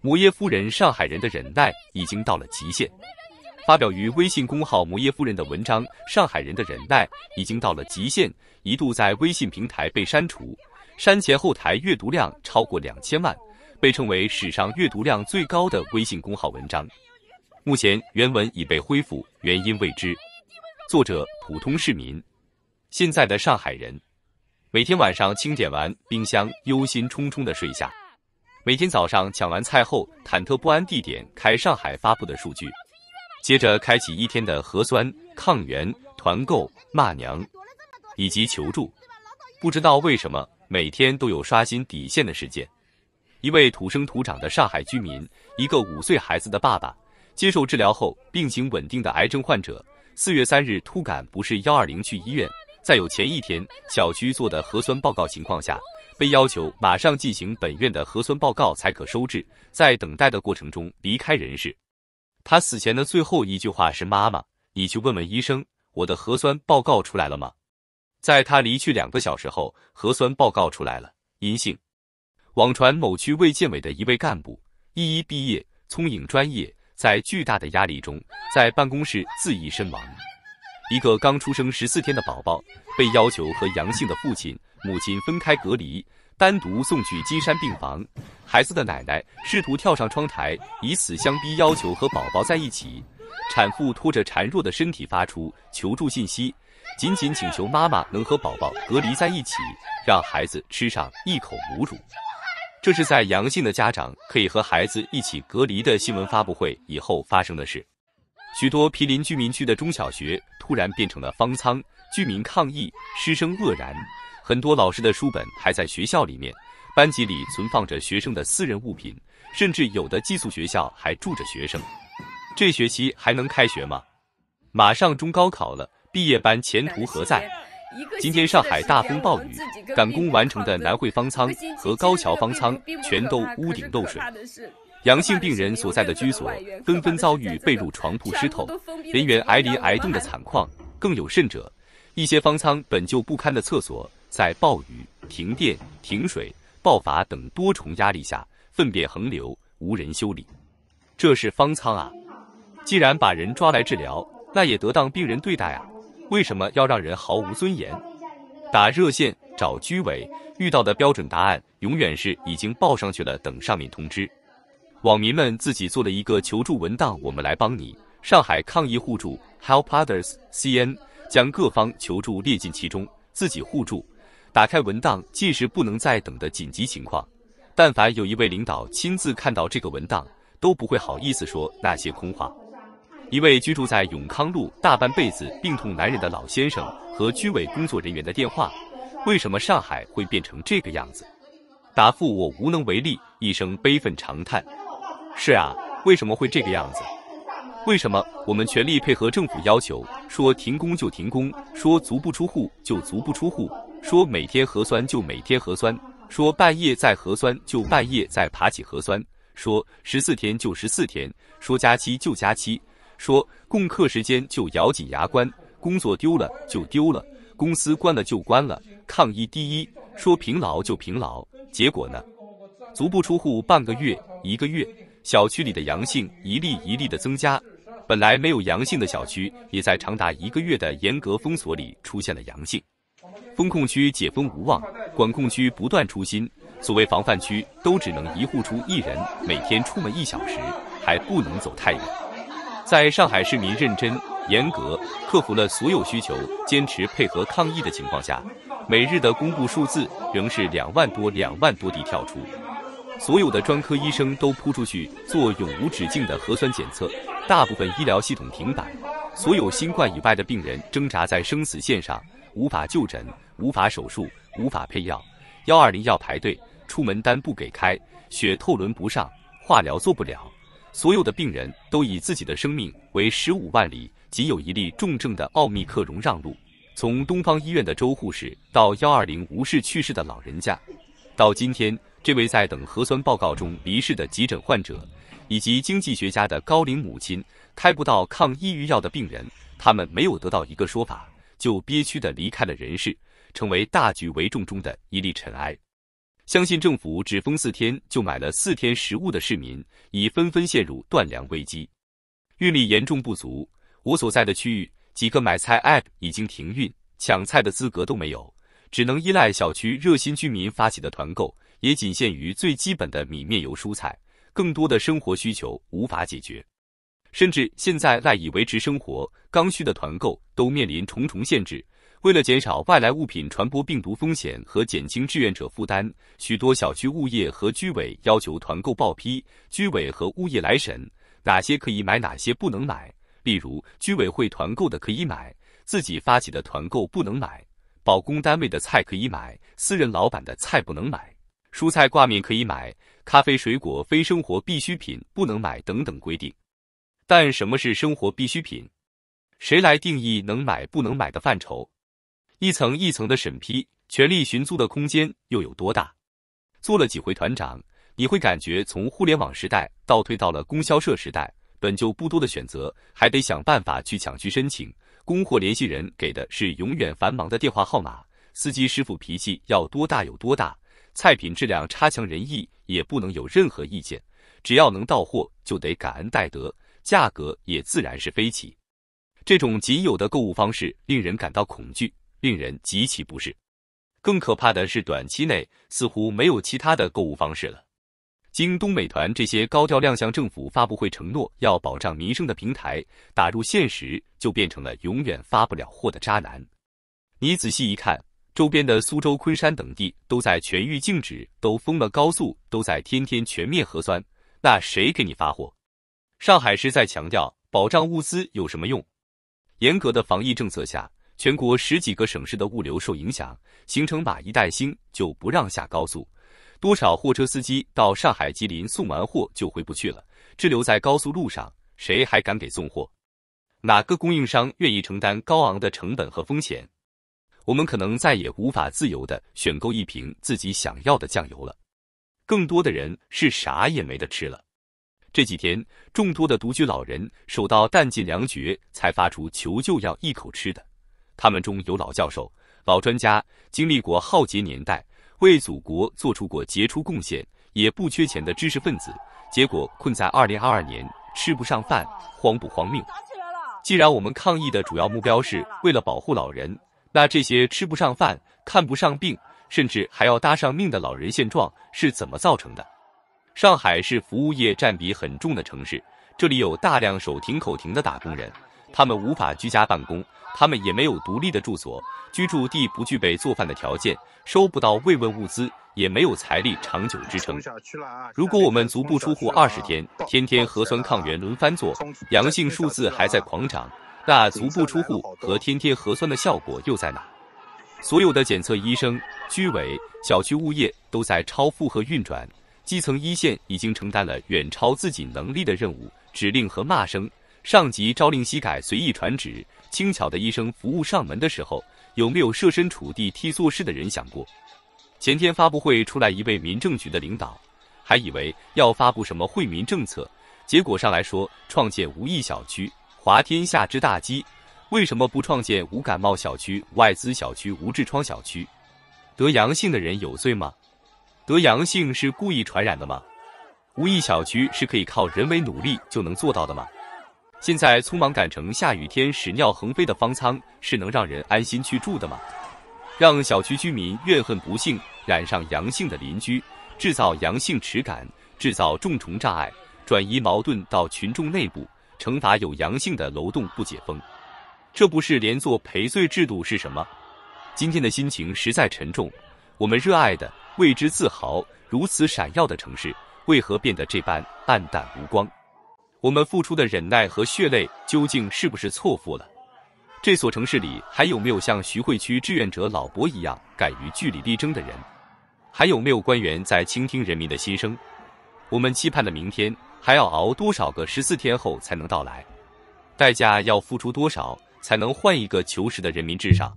摩耶夫人，上海人的忍耐已经到了极限。发表于微信公号“摩耶夫人”的文章《上海人的忍耐已经到了极限》，一度在微信平台被删除，删前后台阅读量超过两千万，被称为史上阅读量最高的微信公号文章。目前原文已被恢复，原因未知。作者：普通市民。现在的上海人，每天晚上清点完冰箱，忧心忡忡地睡下。每天早上抢完菜后，忐忑不安地点开上海发布的数据，接着开启一天的核酸、抗原、团购、骂娘，以及求助。不知道为什么，每天都有刷新底线的事件。一位土生土长的上海居民，一个五岁孩子的爸爸，接受治疗后病情稳定的癌症患者，四月三日突感不适，幺二零去医院。在有前一天小区做的核酸报告情况下，被要求马上进行本院的核酸报告才可收治。在等待的过程中离开人世，他死前的最后一句话是：“妈妈，你去问问医生，我的核酸报告出来了吗？”在他离去两个小时后，核酸报告出来了，阴性。网传某区卫健委的一位干部，一一毕业，聪颖专业，在巨大的压力中，在办公室自缢身亡。一个刚出生十四天的宝宝被要求和阳性的父亲、母亲分开隔离，单独送去金山病房。孩子的奶奶试图跳上窗台以死相逼，要求和宝宝在一起。产妇拖着孱弱的身体发出求助信息，仅仅请求妈妈能和宝宝隔离在一起，让孩子吃上一口母乳。这是在阳性的家长可以和孩子一起隔离的新闻发布会以后发生的事。许多毗邻居民区的中小学突然变成了方舱，居民抗议，师生愕然。很多老师的书本还在学校里面，班级里存放着学生的私人物品，甚至有的寄宿学校还住着学生。这学期还能开学吗？马上中高考了，毕业班前途何在？今天上海大风暴雨，赶工完成的南汇方舱和高桥方舱全都屋顶漏水。阳性病人所在的居所纷纷遭遇被褥床铺湿透、人员挨淋挨冻的惨况，更有甚者，一些方舱本就不堪的厕所，在暴雨、停电、停水、爆发等多重压力下，粪便横流，无人修理。这是方舱啊！既然把人抓来治疗，那也得当病人对待啊！为什么要让人毫无尊严？打热线找居委，遇到的标准答案永远是已经报上去了，等上面通知。网民们自己做了一个求助文档，我们来帮你。上海抗疫互助 help others.cn 将各方求助列进其中，自己互助。打开文档，尽是不能再等的紧急情况。但凡有一位领导亲自看到这个文档，都不会好意思说那些空话。一位居住在永康路大半辈子、病痛难忍的老先生和居委工作人员的电话。为什么上海会变成这个样子？答复我无能为力，一声悲愤长叹。是啊，为什么会这个样子？为什么我们全力配合政府要求，说停工就停工，说足不出户就足不出户，说每天核酸就每天核酸，说半夜再核酸就半夜再爬起核酸，说十四天就十四天，说加期就加期，说共克时间就咬紧牙关，工作丢了就丢了，公司关了就关了，抗疫第一，说平劳就平劳，结果呢？足不出户半个月、一个月。小区里的阳性一例一例的增加，本来没有阳性的小区，也在长达一个月的严格封锁里出现了阳性。封控区解封无望，管控区不断出新，所谓防范区都只能一户出一人，每天出门一小时，还不能走太远。在上海市民认真、严格克服了所有需求，坚持配合抗疫的情况下，每日的公布数字仍是两万多、两万多地跳出。所有的专科医生都扑出去做永无止境的核酸检测，大部分医疗系统停摆，所有新冠以外的病人挣扎在生死线上，无法就诊，无法手术，无法配药，幺二零要排队，出门单不给开，血透轮不上，化疗做不了，所有的病人都以自己的生命为十五万里，仅有一例重症的奥密克戎让路。从东方医院的周护士到幺二零无事去世的老人家，到今天。这位在等核酸报告中离世的急诊患者，以及经济学家的高龄母亲，开不到抗抑郁药的病人，他们没有得到一个说法，就憋屈的离开了人世，成为大局为重中的一粒尘埃。相信政府只封四天就买了四天食物的市民，已纷纷陷入断粮危机，运力严重不足。我所在的区域几个买菜 App 已经停运，抢菜的资格都没有，只能依赖小区热心居民发起的团购。也仅限于最基本的米面油蔬菜，更多的生活需求无法解决。甚至现在赖以维持生活刚需的团购都面临重重限制。为了减少外来物品传播病毒风险和减轻志愿者负担，许多小区物业和居委要求团购报批，居委和物业来审，哪些可以买，哪些不能买。例如，居委会团购的可以买，自己发起的团购不能买；保供单位的菜可以买，私人老板的菜不能买。蔬菜挂面可以买，咖啡、水果非生活必需品不能买等等规定。但什么是生活必需品？谁来定义能买不能买的范畴？一层一层的审批，权力寻租的空间又有多大？做了几回团长，你会感觉从互联网时代倒退到了供销社时代。本就不多的选择，还得想办法去抢去申请。供货联系人给的是永远繁忙的电话号码，司机师傅脾气要多大有多大？菜品质量差强人意，也不能有任何意见，只要能到货就得感恩戴德，价格也自然是飞起。这种仅有的购物方式令人感到恐惧，令人极其不适。更可怕的是短期内似乎没有其他的购物方式了。京东、美团这些高调亮相政府发布会、承诺要保障民生的平台，打入现实就变成了永远发不了货的渣男。你仔细一看。周边的苏州、昆山等地都在全域静止，都封了高速，都在天天全面核酸。那谁给你发货？上海市在强调保障物资有什么用？严格的防疫政策下，全国十几个省市的物流受影响，形成马一带星就不让下高速，多少货车司机到上海、吉林送完货就回不去了，滞留在高速路上，谁还敢给送货？哪个供应商愿意承担高昂的成本和风险？我们可能再也无法自由的选购一瓶自己想要的酱油了，更多的人是啥也没得吃了。这几天，众多的独居老人守到弹尽粮绝，才发出求救，要一口吃的。他们中有老教授、老专家，经历过浩劫年代，为祖国做出过杰出贡献，也不缺钱的知识分子，结果困在二零二二年吃不上饭，慌不慌命？既然我们抗疫的主要目标是为了保护老人。那这些吃不上饭、看不上病，甚至还要搭上命的老人现状是怎么造成的？上海是服务业占比很重的城市，这里有大量手停口停的打工人，他们无法居家办公，他们也没有独立的住所，居住地不具备做饭的条件，收不到慰问物资，也没有财力长久支撑。如果我们足不出户二十天，天天核酸抗原轮番做，阳性数字还在狂涨。那足不出户和天天核酸的效果又在哪？所有的检测医生、居委、小区物业都在超负荷运转，基层一线已经承担了远超自己能力的任务。指令和骂声，上级朝令夕改，随意传旨，轻巧的医生服务上门的时候，有没有设身处地替做事的人想过？前天发布会出来一位民政局的领导，还以为要发布什么惠民政策，结果上来说创建无疫小区。华天下之大稽，为什么不创建无感冒小区、外资小区、无痔疮小区？得阳性的人有罪吗？得阳性是故意传染的吗？无疫小区是可以靠人为努力就能做到的吗？现在匆忙赶成下雨天屎尿横飞的方舱，是能让人安心去住的吗？让小区居民怨恨不幸染上阳性的邻居，制造阳性耻感，制造重重障碍，转移矛盾到群众内部。惩罚有阳性的楼栋不解封，这不是连坐赔罪制度是什么？今天的心情实在沉重。我们热爱的、为之自豪、如此闪耀的城市，为何变得这般暗淡无光？我们付出的忍耐和血泪，究竟是不是错付了？这所城市里还有没有像徐汇区志愿者老伯一样敢于据理力争的人？还有没有官员在倾听人民的心声？我们期盼的明天。还要熬多少个十四天后才能到来？代价要付出多少才能换一个求实的人民至上？